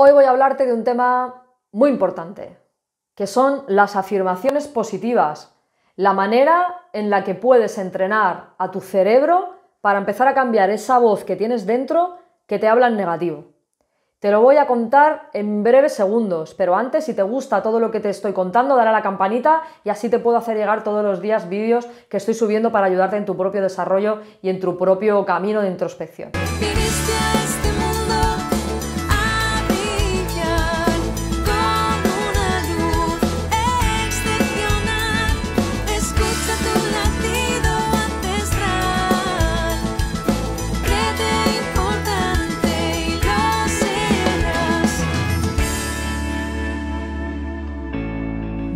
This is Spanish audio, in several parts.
Hoy voy a hablarte de un tema muy importante, que son las afirmaciones positivas, la manera en la que puedes entrenar a tu cerebro para empezar a cambiar esa voz que tienes dentro que te habla en negativo. Te lo voy a contar en breves segundos, pero antes si te gusta todo lo que te estoy contando, dale a la campanita y así te puedo hacer llegar todos los días vídeos que estoy subiendo para ayudarte en tu propio desarrollo y en tu propio camino de introspección.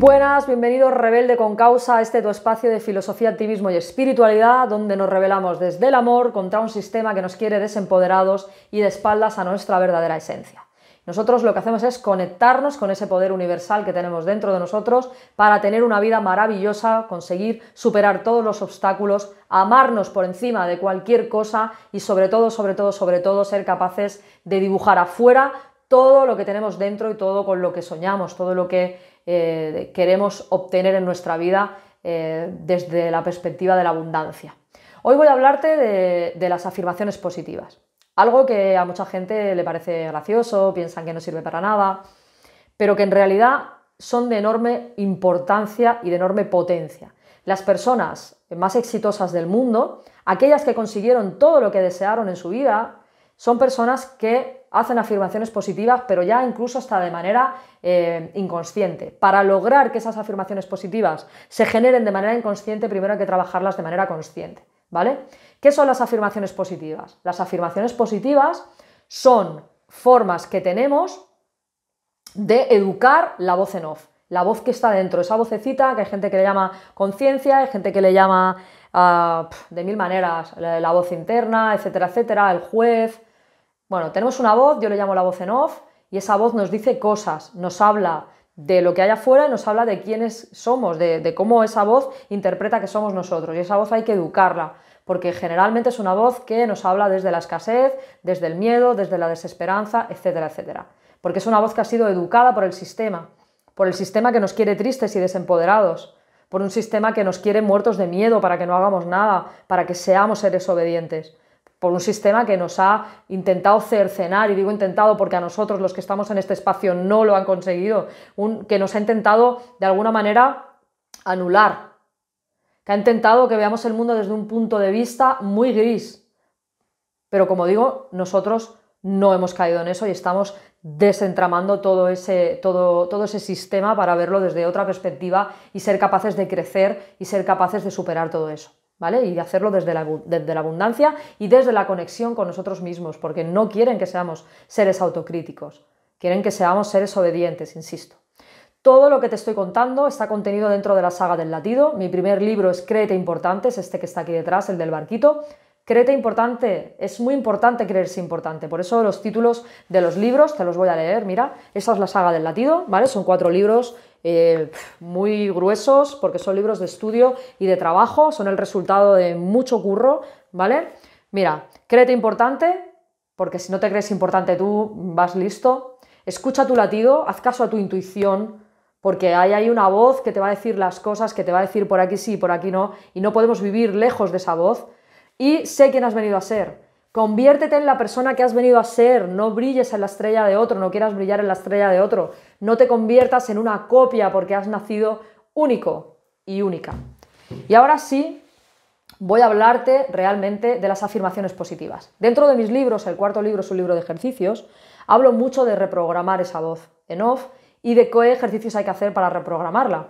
Buenas, bienvenidos Rebelde con Causa a este tu espacio de filosofía, activismo y espiritualidad, donde nos rebelamos desde el amor contra un sistema que nos quiere desempoderados y de espaldas a nuestra verdadera esencia. Nosotros lo que hacemos es conectarnos con ese poder universal que tenemos dentro de nosotros para tener una vida maravillosa, conseguir superar todos los obstáculos, amarnos por encima de cualquier cosa y sobre todo, sobre todo, sobre todo ser capaces de dibujar afuera todo lo que tenemos dentro y todo con lo que soñamos, todo lo que eh, queremos obtener en nuestra vida eh, desde la perspectiva de la abundancia. Hoy voy a hablarte de, de las afirmaciones positivas, algo que a mucha gente le parece gracioso, piensan que no sirve para nada, pero que en realidad son de enorme importancia y de enorme potencia. Las personas más exitosas del mundo, aquellas que consiguieron todo lo que desearon en su vida, son personas que hacen afirmaciones positivas, pero ya incluso hasta de manera eh, inconsciente. Para lograr que esas afirmaciones positivas se generen de manera inconsciente, primero hay que trabajarlas de manera consciente, ¿vale? ¿Qué son las afirmaciones positivas? Las afirmaciones positivas son formas que tenemos de educar la voz en off, la voz que está dentro, esa vocecita que hay gente que le llama conciencia, hay gente que le llama ah, de mil maneras, la, la voz interna, etcétera, etcétera, el juez, bueno, tenemos una voz, yo le llamo la voz en off, y esa voz nos dice cosas, nos habla de lo que hay afuera y nos habla de quiénes somos, de, de cómo esa voz interpreta que somos nosotros. Y esa voz hay que educarla, porque generalmente es una voz que nos habla desde la escasez, desde el miedo, desde la desesperanza, etcétera, etcétera. Porque es una voz que ha sido educada por el sistema, por el sistema que nos quiere tristes y desempoderados, por un sistema que nos quiere muertos de miedo para que no hagamos nada, para que seamos seres obedientes por un sistema que nos ha intentado cercenar, y digo intentado porque a nosotros los que estamos en este espacio no lo han conseguido, que nos ha intentado de alguna manera anular, que ha intentado que veamos el mundo desde un punto de vista muy gris. Pero como digo, nosotros no hemos caído en eso y estamos desentramando todo ese, todo, todo ese sistema para verlo desde otra perspectiva y ser capaces de crecer y ser capaces de superar todo eso. Y hacerlo desde la, la abundancia y desde la conexión con nosotros mismos, porque no quieren que seamos seres autocríticos, quieren que seamos seres obedientes, insisto. Todo lo que te estoy contando está contenido dentro de la saga del latido. Mi primer libro es Créete Importantes, este que está aquí detrás, el del barquito. Créete importante, es muy importante creerse importante. Por eso los títulos de los libros, te los voy a leer, mira, esa es la saga del latido, ¿vale? Son cuatro libros eh, muy gruesos porque son libros de estudio y de trabajo, son el resultado de mucho curro, ¿vale? Mira, créete importante, porque si no te crees importante tú, vas listo. Escucha tu latido, haz caso a tu intuición, porque ahí hay una voz que te va a decir las cosas, que te va a decir por aquí sí, por aquí no, y no podemos vivir lejos de esa voz y sé quién has venido a ser. Conviértete en la persona que has venido a ser, no brilles en la estrella de otro, no quieras brillar en la estrella de otro, no te conviertas en una copia porque has nacido único y única. Y ahora sí, voy a hablarte realmente de las afirmaciones positivas. Dentro de mis libros, el cuarto libro es un libro de ejercicios, hablo mucho de reprogramar esa voz en off y de qué ejercicios hay que hacer para reprogramarla.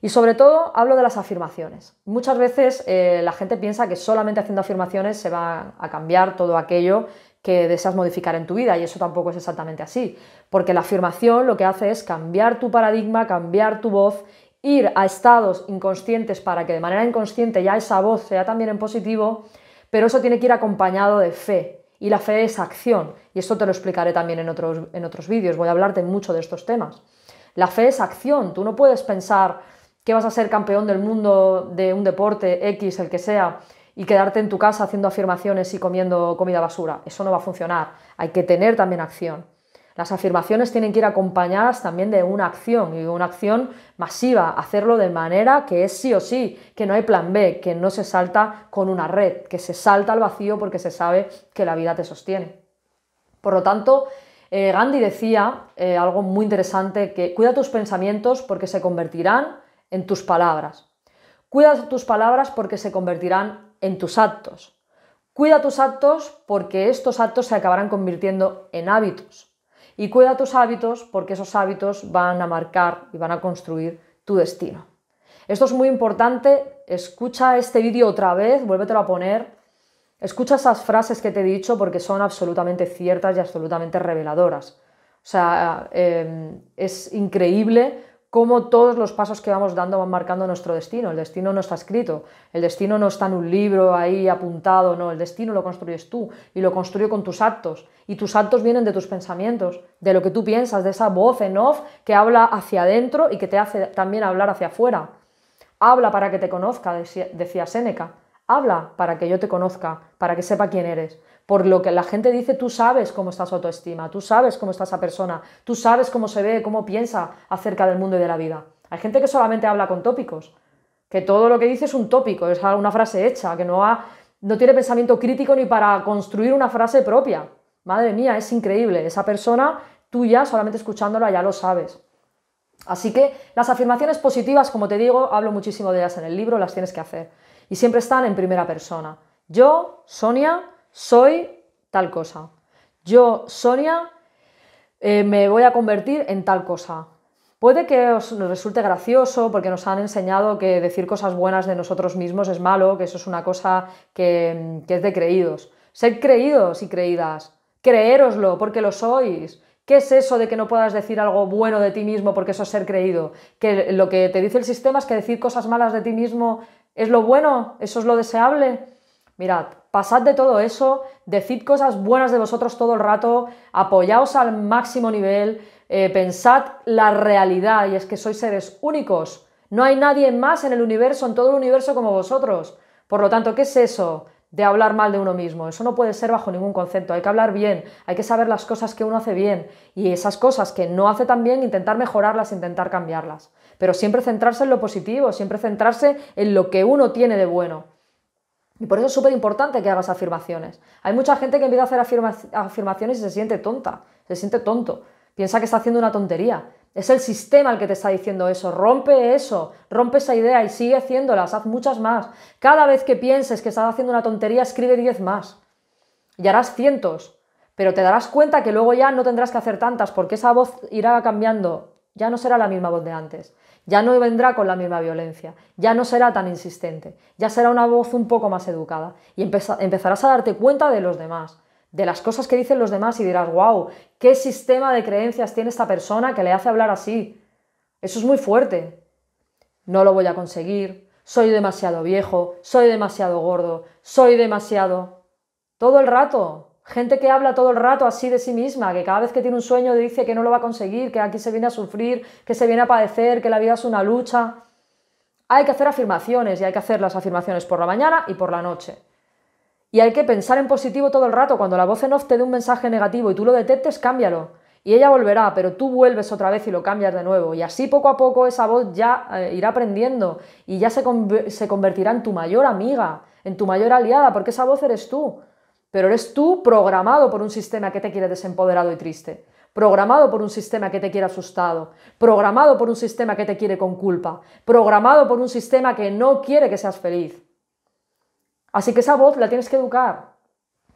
Y sobre todo hablo de las afirmaciones. Muchas veces eh, la gente piensa que solamente haciendo afirmaciones se va a cambiar todo aquello que deseas modificar en tu vida y eso tampoco es exactamente así, porque la afirmación lo que hace es cambiar tu paradigma, cambiar tu voz, ir a estados inconscientes para que de manera inconsciente ya esa voz sea también en positivo, pero eso tiene que ir acompañado de fe y la fe es acción y esto te lo explicaré también en otros, en otros vídeos, voy a hablarte mucho de estos temas. La fe es acción, tú no puedes pensar que vas a ser campeón del mundo de un deporte X, el que sea, y quedarte en tu casa haciendo afirmaciones y comiendo comida basura. Eso no va a funcionar. Hay que tener también acción. Las afirmaciones tienen que ir acompañadas también de una acción y una acción masiva, hacerlo de manera que es sí o sí, que no hay plan B, que no se salta con una red, que se salta al vacío porque se sabe que la vida te sostiene. Por lo tanto, eh, Gandhi decía eh, algo muy interesante, que cuida tus pensamientos porque se convertirán en tus palabras. Cuida tus palabras porque se convertirán en tus actos. Cuida tus actos porque estos actos se acabarán convirtiendo en hábitos. Y cuida tus hábitos porque esos hábitos van a marcar y van a construir tu destino. Esto es muy importante. Escucha este vídeo otra vez, vuélvetelo a poner. Escucha esas frases que te he dicho porque son absolutamente ciertas y absolutamente reveladoras. O sea, eh, es increíble cómo todos los pasos que vamos dando van marcando nuestro destino. El destino no está escrito, el destino no está en un libro ahí apuntado, no, el destino lo construyes tú y lo construyo con tus actos. Y tus actos vienen de tus pensamientos, de lo que tú piensas, de esa voz en off que habla hacia adentro y que te hace también hablar hacia afuera. Habla para que te conozca, decía Séneca. Habla para que yo te conozca, para que sepa quién eres. Por lo que la gente dice, tú sabes cómo está su autoestima, tú sabes cómo está esa persona, tú sabes cómo se ve, cómo piensa acerca del mundo y de la vida. Hay gente que solamente habla con tópicos, que todo lo que dice es un tópico, es una frase hecha, que no, no tiene pensamiento crítico ni para construir una frase propia. Madre mía, es increíble. Esa persona, tú ya solamente escuchándola ya lo sabes. Así que las afirmaciones positivas, como te digo, hablo muchísimo de ellas en el libro, las tienes que hacer. Y siempre están en primera persona. Yo, Sonia, soy tal cosa. Yo, Sonia, eh, me voy a convertir en tal cosa. Puede que os resulte gracioso porque nos han enseñado que decir cosas buenas de nosotros mismos es malo, que eso es una cosa que, que es de creídos. Sed creídos y creídas, creéroslo porque lo sois. ¿Qué es eso de que no puedas decir algo bueno de ti mismo porque eso es ser creído? Que lo que te dice el sistema es que decir cosas malas de ti mismo es lo bueno, eso es lo deseable. Mirad, pasad de todo eso, decid cosas buenas de vosotros todo el rato, apoyaos al máximo nivel, eh, pensad la realidad y es que sois seres únicos. No hay nadie más en el universo, en todo el universo como vosotros. Por lo tanto, ¿qué es eso? de hablar mal de uno mismo. Eso no puede ser bajo ningún concepto. Hay que hablar bien, hay que saber las cosas que uno hace bien y esas cosas que no hace tan bien, intentar mejorarlas, intentar cambiarlas. Pero siempre centrarse en lo positivo, siempre centrarse en lo que uno tiene de bueno. Y por eso es súper importante que hagas afirmaciones. Hay mucha gente que empieza a hacer afirmaciones y se siente tonta, se siente tonto. Piensa que está haciendo una tontería. Es el sistema el que te está diciendo eso. Rompe eso, rompe esa idea y sigue haciéndolas, haz muchas más. Cada vez que pienses que estás haciendo una tontería, escribe 10 más. Y harás cientos, pero te darás cuenta que luego ya no tendrás que hacer tantas porque esa voz irá cambiando. Ya no será la misma voz de antes, ya no vendrá con la misma violencia, ya no será tan insistente, ya será una voz un poco más educada y empezarás a darte cuenta de los demás de las cosas que dicen los demás y dirás, wow, ¿qué sistema de creencias tiene esta persona que le hace hablar así? Eso es muy fuerte. No lo voy a conseguir, soy demasiado viejo, soy demasiado gordo, soy demasiado... Todo el rato. Gente que habla todo el rato así de sí misma, que cada vez que tiene un sueño dice que no lo va a conseguir, que aquí se viene a sufrir, que se viene a padecer, que la vida es una lucha. Hay que hacer afirmaciones y hay que hacer las afirmaciones por la mañana y por la noche. Y hay que pensar en positivo todo el rato. Cuando la voz en off te dé un mensaje negativo y tú lo detectes, cámbialo. Y ella volverá, pero tú vuelves otra vez y lo cambias de nuevo. Y así poco a poco esa voz ya eh, irá aprendiendo y ya se, se convertirá en tu mayor amiga, en tu mayor aliada, porque esa voz eres tú. Pero eres tú programado por un sistema que te quiere desempoderado y triste, programado por un sistema que te quiere asustado, programado por un sistema que te quiere con culpa, programado por un sistema que no quiere que seas feliz. Así que esa voz la tienes que educar,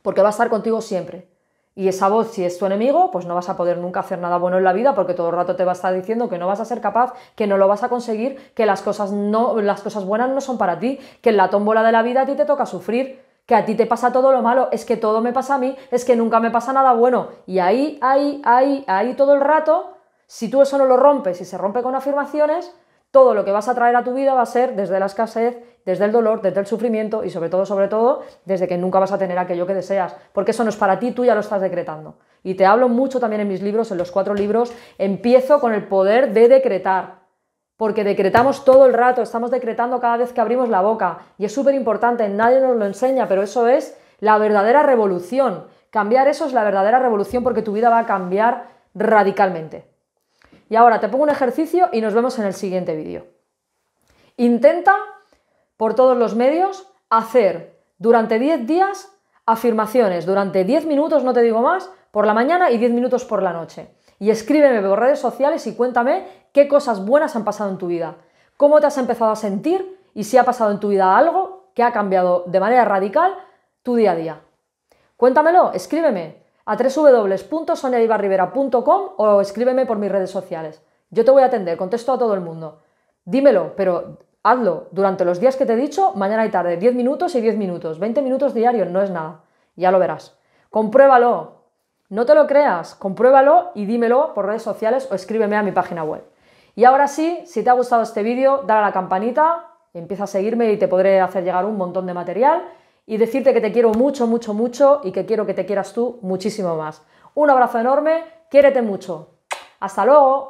porque va a estar contigo siempre. Y esa voz, si es tu enemigo, pues no vas a poder nunca hacer nada bueno en la vida porque todo el rato te va a estar diciendo que no vas a ser capaz, que no lo vas a conseguir, que las cosas, no, las cosas buenas no son para ti, que en la tómbola de la vida a ti te toca sufrir, que a ti te pasa todo lo malo, es que todo me pasa a mí, es que nunca me pasa nada bueno. Y ahí, ahí, ahí, ahí todo el rato, si tú eso no lo rompes y se rompe con afirmaciones, todo lo que vas a traer a tu vida va a ser desde la escasez, desde el dolor, desde el sufrimiento y sobre todo, sobre todo, desde que nunca vas a tener aquello que deseas, porque eso no es para ti, tú ya lo estás decretando. Y te hablo mucho también en mis libros, en los cuatro libros, empiezo con el poder de decretar. Porque decretamos todo el rato, estamos decretando cada vez que abrimos la boca. Y es súper importante, nadie nos lo enseña, pero eso es la verdadera revolución. Cambiar eso es la verdadera revolución porque tu vida va a cambiar radicalmente. Y ahora te pongo un ejercicio y nos vemos en el siguiente vídeo. Intenta, por todos los medios, hacer durante 10 días afirmaciones, durante 10 minutos, no te digo más, por la mañana y 10 minutos por la noche. Y escríbeme por redes sociales y cuéntame qué cosas buenas han pasado en tu vida, cómo te has empezado a sentir y si ha pasado en tu vida algo que ha cambiado de manera radical tu día a día. Cuéntamelo, escríbeme, a www.soniaibarribera.com o escríbeme por mis redes sociales. Yo te voy a atender, contesto a todo el mundo. Dímelo, pero hazlo durante los días que te he dicho, mañana y tarde, 10 minutos y 10 minutos, 20 minutos diarios, no es nada. Ya lo verás. Compruébalo. No te lo creas, compruébalo y dímelo por redes sociales o escríbeme a mi página web. Y ahora sí, si te ha gustado este vídeo, dale a la campanita, empieza a seguirme y te podré hacer llegar un montón de material y decirte que te quiero mucho, mucho, mucho y que quiero que te quieras tú muchísimo más. Un abrazo enorme, quiérete mucho. Hasta luego.